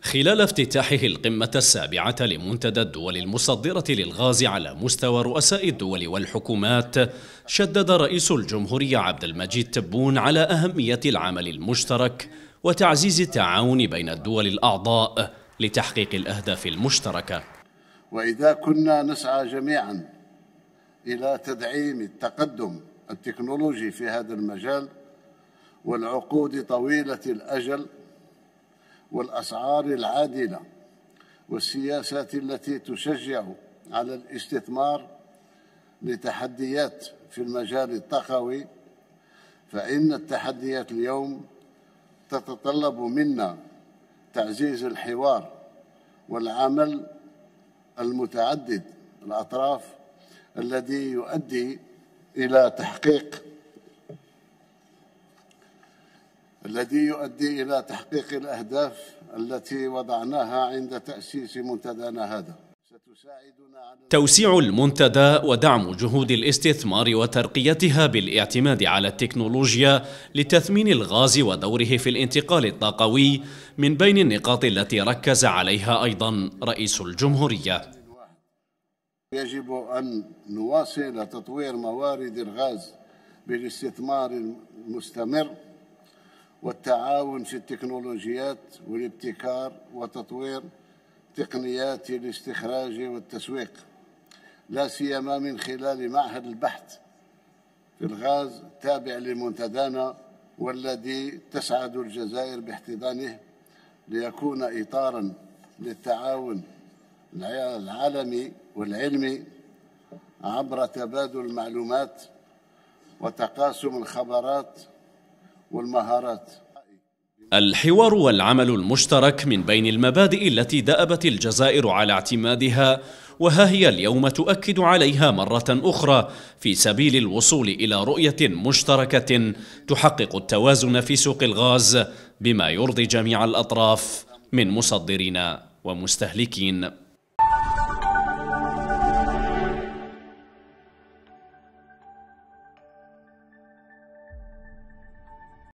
خلال افتتاحه القمة السابعة لمنتدى الدول المصدرة للغاز على مستوى رؤساء الدول والحكومات شدد رئيس الجمهورية عبد المجيد تبون على أهمية العمل المشترك وتعزيز التعاون بين الدول الأعضاء لتحقيق الأهداف المشتركة وإذا كنا نسعى جميعا إلى تدعيم التقدم التكنولوجي في هذا المجال والعقود طويلة الأجل والأسعار العادلة والسياسات التي تشجع على الاستثمار لتحديات في المجال الطاقوي فإن التحديات اليوم تتطلب منا تعزيز الحوار والعمل المتعدد الأطراف الذي يؤدي إلى تحقيق الذي يؤدي إلى تحقيق الأهداف التي وضعناها عند تأسيس منتدانا هذا توسيع المنتدى ودعم جهود الاستثمار وترقيتها بالاعتماد على التكنولوجيا لتثمين الغاز ودوره في الانتقال الطاقوي من بين النقاط التي ركز عليها أيضا رئيس الجمهورية يجب أن نواصل تطوير موارد الغاز بالاستثمار المستمر والتعاون في التكنولوجيات والابتكار وتطوير تقنيات الاستخراج والتسويق لا سيما من خلال معهد البحث في الغاز تابع لمنتدانا والذي تسعد الجزائر باحتضانه ليكون إطارا للتعاون العالمي والعلمي عبر تبادل المعلومات وتقاسم الخبرات والمهارات الحوار والعمل المشترك من بين المبادئ التي دأبت الجزائر على اعتمادها وها هي اليوم تؤكد عليها مرة أخرى في سبيل الوصول إلى رؤية مشتركة تحقق التوازن في سوق الغاز بما يرضي جميع الأطراف من مصدرين ومستهلكين